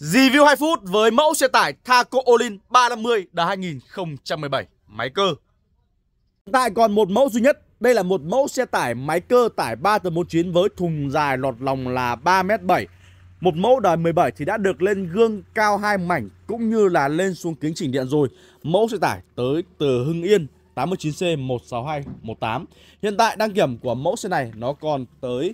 Review 2 phút với mẫu xe tải Thaco Olin 350 đời 2017 máy cơ. Hiện tại còn một mẫu duy nhất, đây là một mẫu xe tải máy cơ tải 3 tầng 49 với thùng dài lọt lòng là 3m7. Một mẫu đời 17 thì đã được lên gương cao hai mảnh cũng như là lên xuống kính chỉnh điện rồi. Mẫu xe tải tới từ Hưng Yên 89C16218. Hiện tại đăng kiểm của mẫu xe này nó còn tới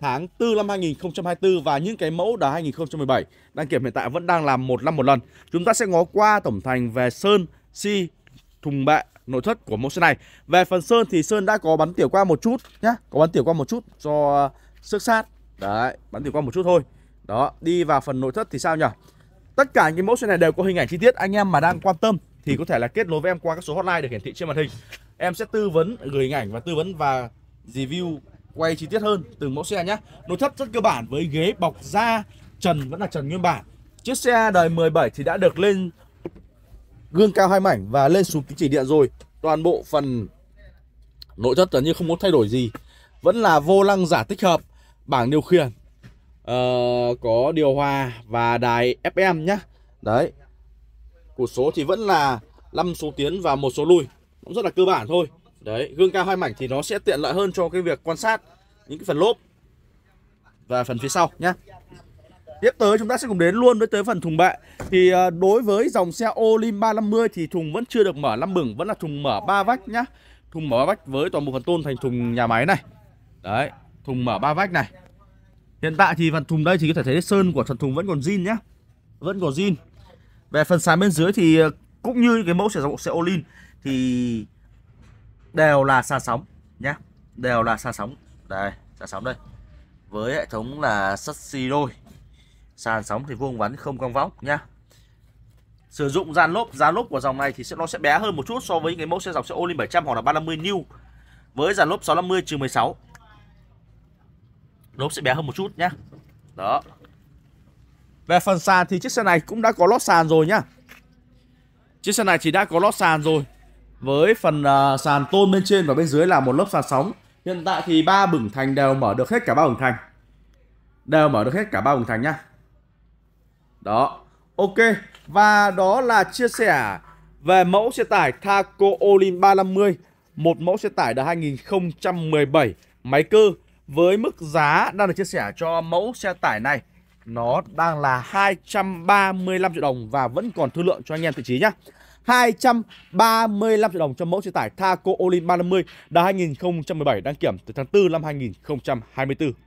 tháng 4 năm 2024 và những cái mẫu đá 2017 đăng kiểm hiện tại vẫn đang làm một năm một lần. Chúng ta sẽ ngó qua tổng thành về sơn, xi, si, thùng bệ, nội thất của mẫu xe này. Về phần sơn thì sơn đã có bắn tiểu qua một chút nhá, có bắn tiểu qua một chút do sức ờ, sát. Đấy, bắn tiểu qua một chút thôi. Đó, đi vào phần nội thất thì sao nhỉ? Tất cả những mẫu xe này đều có hình ảnh chi tiết Anh em mà đang quan tâm thì có thể là kết nối với em qua các số hotline được hiển thị trên màn hình Em sẽ tư vấn, gửi hình ảnh và tư vấn và review quay chi tiết hơn từng mẫu xe nhé Nội thất rất cơ bản với ghế bọc da Trần vẫn là trần nguyên bản Chiếc xe đời 17 thì đã được lên Gương cao hai mảnh và lên xuống kính chỉ điện rồi Toàn bộ phần nội thất gần như không muốn thay đổi gì Vẫn là vô lăng giả tích hợp Bảng điều khiển uh, Có điều hòa và đài FM nhé Đấy Cột số thì vẫn là 5 số tiến và một số lùi Cũng rất là cơ bản thôi Đấy, gương cao hai mảnh thì nó sẽ tiện lợi hơn cho cái việc quan sát những cái phần lốp và phần phía sau nhé. Tiếp tới chúng ta sẽ cùng đến luôn với tới phần thùng bệ. Thì à, đối với dòng xe Olim 350 thì thùng vẫn chưa được mở lăm bừng, vẫn là thùng mở ba vách nhá. Thùng mở ba vách với toàn bộ phần tôn thành thùng nhà máy này. Đấy, thùng mở ba vách này. Hiện tại thì phần thùng đây thì có thể thấy sơn của phần thùng vẫn còn zin nhá. Vẫn còn zin. Về phần sàn bên dưới thì à, cũng như cái mẫu xe dòng xe Olin thì đều là xa sóng nhé đều là xa sóng đây xa sóng đây với hệ thống là sắt xi đôi sàn sóng thì vuông vắn không cong võng nhá sử dụng dàn lốp dàn lốp của dòng này thì sẽ nó sẽ bé hơn một chút so với cái mẫu xe dòng xe Olin 700 hoặc là 350 new với dàn lốp 650 trừ 16 lốp sẽ bé hơn một chút nhá đó về phần sàn thì chiếc xe này cũng đã có lót sàn rồi nhá chiếc xe này chỉ đã có lót sàn rồi với phần uh, sàn tôn bên trên và bên dưới là một lớp sàn sóng. Hiện tại thì ba bửng thành đều mở được hết cả ba bửng thành. Đều mở được hết cả ba bửng thành nhá. Đó. Ok, và đó là chia sẻ về mẫu xe tải Thaco Olin 350, một mẫu xe tải đời 2017 máy cơ với mức giá đang được chia sẻ cho mẫu xe tải này nó đang là 235 triệu đồng và vẫn còn thương lượng cho anh em vị trí nhá. 235 triệu đồng cho mẫu xe tải Thaco Olin 350 đời 2017 đăng kiểm từ tháng 4 năm 2024.